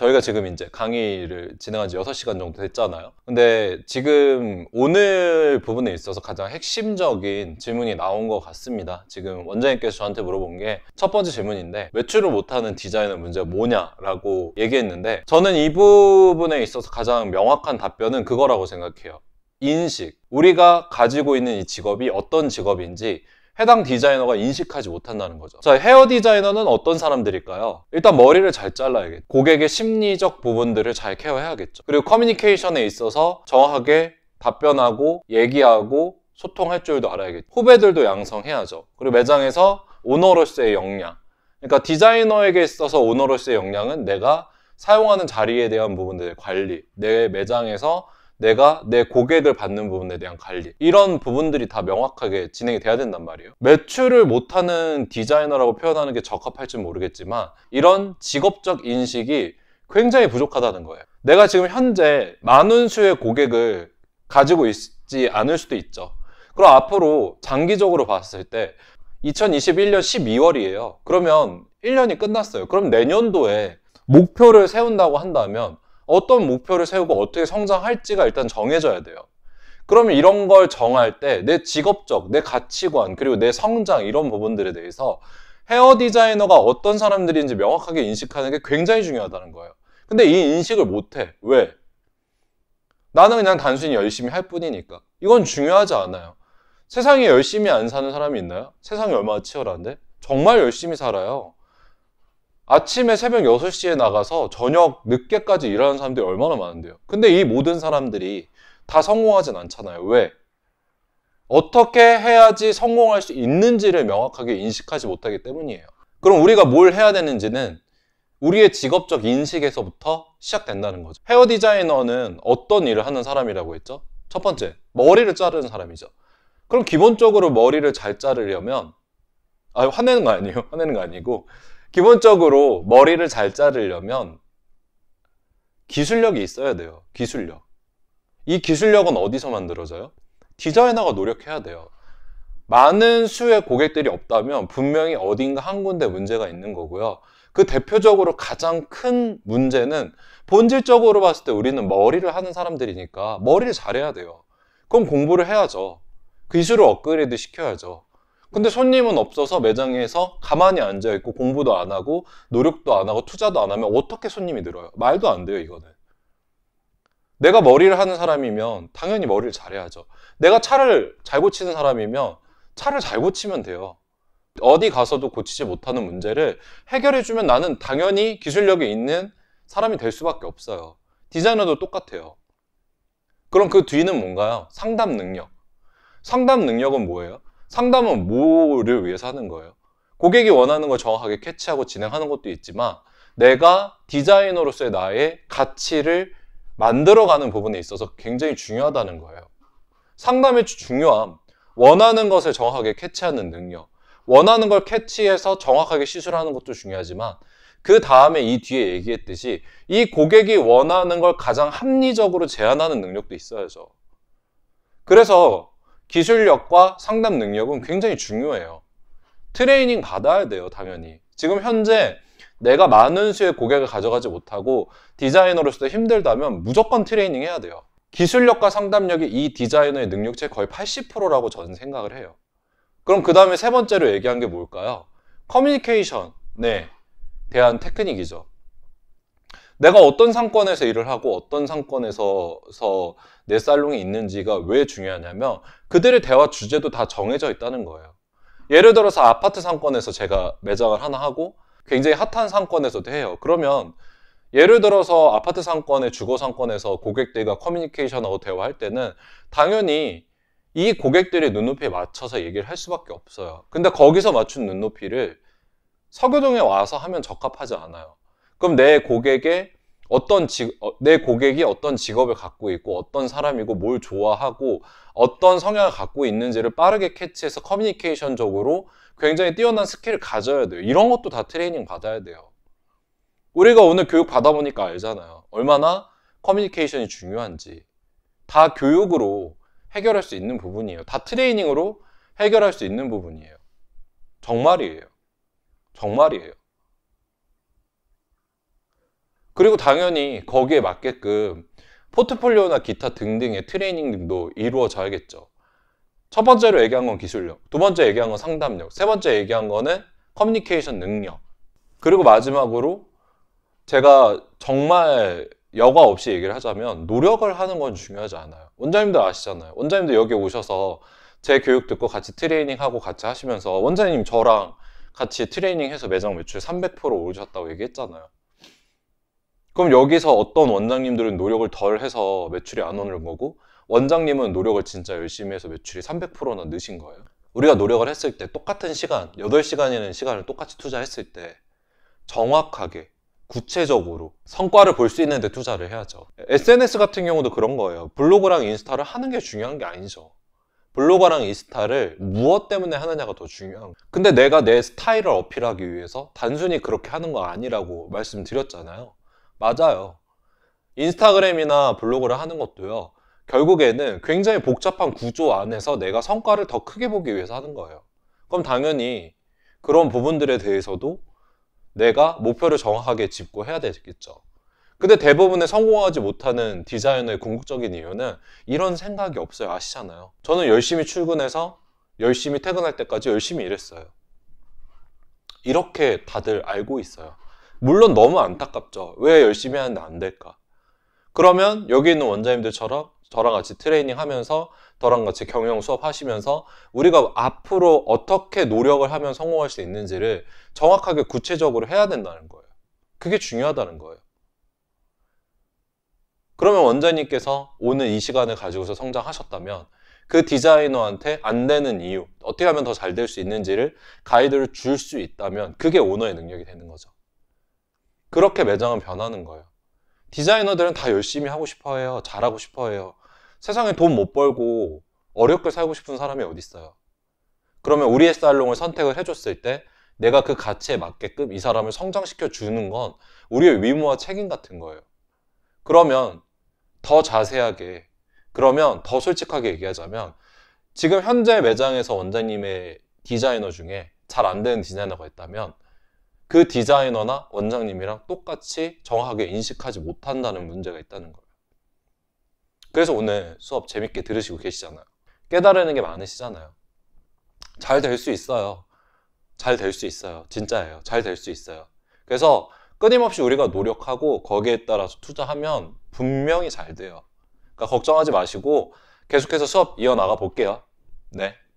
저희가 지금 이제 강의를 진행한 지 6시간 정도 됐잖아요. 근데 지금 오늘 부분에 있어서 가장 핵심적인 질문이 나온 것 같습니다. 지금 원장님께서 저한테 물어본 게 첫 번째 질문인데 외출을 못하는 디자인너 문제가 뭐냐라고 얘기했는데 저는 이 부분에 있어서 가장 명확한 답변은 그거라고 생각해요. 인식. 우리가 가지고 있는 이 직업이 어떤 직업인지 해당 디자이너가 인식하지 못한다는 거죠. 자, 헤어 디자이너는 어떤 사람들일까요? 일단 머리를 잘 잘라야겠죠. 고객의 심리적 부분들을 잘 케어해야겠죠. 그리고 커뮤니케이션에 있어서 정확하게 답변하고 얘기하고 소통할 줄도 알아야겠죠. 후배들도 양성해야죠. 그리고 매장에서 오너로서의 역량. 그러니까 디자이너에게 있어서 오너로서의 역량은 내가 사용하는 자리에 대한 부분들의 관리, 내 매장에서 내가 내 고객을 받는 부분에 대한 관리 이런 부분들이 다 명확하게 진행이 돼야 된단 말이에요 매출을 못하는 디자이너라고 표현하는 게 적합할지 모르겠지만 이런 직업적 인식이 굉장히 부족하다는 거예요 내가 지금 현재 많은 수의 고객을 가지고 있지 않을 수도 있죠 그럼 앞으로 장기적으로 봤을 때 2021년 12월이에요 그러면 1년이 끝났어요 그럼 내년도에 목표를 세운다고 한다면 어떤 목표를 세우고 어떻게 성장할지가 일단 정해져야 돼요. 그러면 이런 걸 정할 때 내 직업적, 내 가치관, 그리고 내 성장 이런 부분들에 대해서 헤어 디자이너가 어떤 사람들인지 명확하게 인식하는 게 굉장히 중요하다는 거예요. 근데 이 인식을 못해. 왜? 나는 그냥 단순히 열심히 할 뿐이니까. 이건 중요하지 않아요. 세상에 열심히 안 사는 사람이 있나요? 세상이 얼마나 치열한데? 정말 열심히 살아요. 아침에 새벽 6시에 나가서 저녁 늦게까지 일하는 사람들이 얼마나 많은데요. 근데 이 모든 사람들이 다 성공하진 않잖아요. 왜? 어떻게 해야지 성공할 수 있는지를 명확하게 인식하지 못하기 때문이에요. 그럼 우리가 뭘 해야 되는지는 우리의 직업적 인식에서부터 시작된다는 거죠. 헤어 디자이너는 어떤 일을 하는 사람이라고 했죠? 첫 번째, 머리를 자르는 사람이죠. 그럼 기본적으로 머리를 잘 자르려면 아, 화내는 거 아니에요. 화내는 거 아니고 기본적으로 머리를 잘 자르려면 기술력이 있어야 돼요. 기술력. 이 기술력은 어디서 만들어져요? 디자이너가 노력해야 돼요. 많은 수의 고객들이 없다면 분명히 어딘가 한 군데 문제가 있는 거고요. 그 대표적으로 가장 큰 문제는 본질적으로 봤을 때 우리는 머리를 하는 사람들이니까 머리를 잘해야 돼요. 그럼 공부를 해야죠. 기술을 업그레이드 시켜야죠. 근데 손님은 없어서 매장에서 가만히 앉아있고 공부도 안 하고 노력도 안 하고 투자도 안 하면 어떻게 손님이 늘어요? 말도 안 돼요, 이거는. 내가 머리를 하는 사람이면 당연히 머리를 잘해야죠. 내가 차를 잘 고치는 사람이면 차를 잘 고치면 돼요. 어디 가서도 고치지 못하는 문제를 해결해주면 나는 당연히 기술력이 있는 사람이 될 수밖에 없어요. 디자이너도 똑같아요. 그럼 그 뒤는 뭔가요? 상담 능력. 상담 능력은 뭐예요? 상담은 뭐를 위해서 하는 거예요? 고객이 원하는 걸 정확하게 캐치하고 진행하는 것도 있지만 내가 디자이너로서의 나의 가치를 만들어가는 부분에 있어서 굉장히 중요하다는 거예요. 상담의 중요함, 원하는 것을 정확하게 캐치하는 능력, 원하는 걸 캐치해서 정확하게 시술하는 것도 중요하지만 그 다음에 이 뒤에 얘기했듯이 이 고객이 원하는 걸 가장 합리적으로 제안하는 능력도 있어야죠. 그래서 기술력과 상담 능력은 굉장히 중요해요. 트레이닝 받아야 돼요, 당연히. 지금 현재 내가 많은 수의 고객을 가져가지 못하고 디자이너로서 도 힘들다면 무조건 트레이닝 해야 돼요. 기술력과 상담력이 이 디자이너의 능력치의 거의 80%라고 저는 생각을 해요. 그럼 그 다음에 세 번째로 얘기한 게 뭘까요? 커뮤니케이션에 대한 테크닉이죠. 내가 어떤 상권에서 일을 하고 어떤 상권에서 내 살롱이 있는지가 왜 중요하냐면 그들의 대화 주제도 다 정해져 있다는 거예요. 예를 들어서 아파트 상권에서 제가 매장을 하나 하고 굉장히 핫한 상권에서도 해요. 그러면 예를 들어서 아파트 상권의 주거 상권에서 고객들과 커뮤니케이션하고 대화할 때는 당연히 이 고객들의 눈높이에 맞춰서 얘기를 할 수밖에 없어요. 근데 거기서 맞춘 눈높이를 서교동에 와서 하면 적합하지 않아요. 그럼 내 고객의 어떤 직, 어, 내 고객이 어떤 직업을 갖고 있고 어떤 사람이고 뭘 좋아하고 어떤 성향을 갖고 있는지를 빠르게 캐치해서 커뮤니케이션적으로 굉장히 뛰어난 스킬을 가져야 돼요. 이런 것도 다 트레이닝 받아야 돼요. 우리가 오늘 교육 받아보니까 알잖아요. 얼마나 커뮤니케이션이 중요한지. 다 교육으로 해결할 수 있는 부분이에요. 다 트레이닝으로 해결할 수 있는 부분이에요. 정말이에요. 정말이에요. 그리고 당연히 거기에 맞게끔 포트폴리오나 기타 등등의 트레이닝 등도 이루어져야겠죠. 첫 번째로 얘기한 건 기술력, 두 번째 얘기한 건 상담력, 세 번째 얘기한 거는 커뮤니케이션 능력. 그리고 마지막으로 제가 정말 여과 없이 얘기를 하자면 노력을 하는 건 중요하지 않아요. 원장님도 아시잖아요. 원장님도 여기 오셔서 제 교육 듣고 같이 트레이닝하고 같이 하시면서 원장님 저랑 같이 트레이닝해서 매장 매출 300% 오르셨다고 얘기했잖아요. 그럼 여기서 어떤 원장님들은 노력을 덜 해서 매출이 안 오는 거고 원장님은 노력을 진짜 열심히 해서 매출이 300%나 느신 거예요. 우리가 노력을 했을 때 똑같은 시간, 8시간이라는 시간을 똑같이 투자했을 때 정확하게 구체적으로 성과를 볼 수 있는 데 투자를 해야죠. SNS 같은 경우도 그런 거예요. 블로그랑 인스타를 하는 게 중요한 게 아니죠. 블로그랑 인스타를 무엇 때문에 하느냐가 더 중요한 근데 내가 내 스타일을 어필하기 위해서 단순히 그렇게 하는 거 아니라고 말씀드렸잖아요. 맞아요. 인스타그램이나 블로그를 하는 것도요. 결국에는 굉장히 복잡한 구조 안에서 내가 성과를 더 크게 보기 위해서 하는 거예요. 그럼 당연히 그런 부분들에 대해서도 내가 목표를 정확하게 짚고 해야 되겠죠. 근데 대부분의 성공하지 못하는 디자이너의 궁극적인 이유는 이런 생각이 없어요. 아시잖아요. 저는 열심히 출근해서 열심히 퇴근할 때까지 열심히 일했어요. 이렇게 다들 알고 있어요. 물론 너무 안타깝죠. 왜 열심히 하는데 안 될까? 그러면 여기 있는 원장님들처럼 저랑 같이 트레이닝 하면서 저랑 같이 경영 수업 하시면서 우리가 앞으로 어떻게 노력을 하면 성공할 수 있는지를 정확하게 구체적으로 해야 된다는 거예요. 그게 중요하다는 거예요. 그러면 원장님께서 오늘 이 시간을 가지고서 성장하셨다면 그 디자이너한테 안 되는 이유, 어떻게 하면 더 잘 될 수 있는지를 가이드를 줄 수 있다면 그게 오너의 능력이 되는 거죠. 그렇게 매장은 변하는 거예요. 디자이너들은 다 열심히 하고 싶어 해요. 잘하고 싶어 해요. 세상에 돈 못 벌고 어렵게 살고 싶은 사람이 어디 있어요. 그러면 우리의 살롱을 선택을 해줬을 때 내가 그 가치에 맞게끔 이 사람을 성장시켜 주는 건 우리의 위무와 책임 같은 거예요. 그러면 더 자세하게, 그러면 더 솔직하게 얘기하자면 지금 현재 매장에서 원장님의 디자이너 중에 잘 안 되는 디자이너가 있다면 그 디자이너나 원장님이랑 똑같이 정확하게 인식하지 못한다는 문제가 있다는 거예요. 그래서 오늘 수업 재밌게 들으시고 계시잖아요. 깨달으는 게 많으시잖아요. 잘 될 수 있어요. 잘 될 수 있어요. 진짜예요. 잘 될 수 있어요. 그래서 끊임없이 우리가 노력하고 거기에 따라서 투자하면 분명히 잘 돼요. 그러니까 걱정하지 마시고 계속해서 수업 이어나가 볼게요. 네.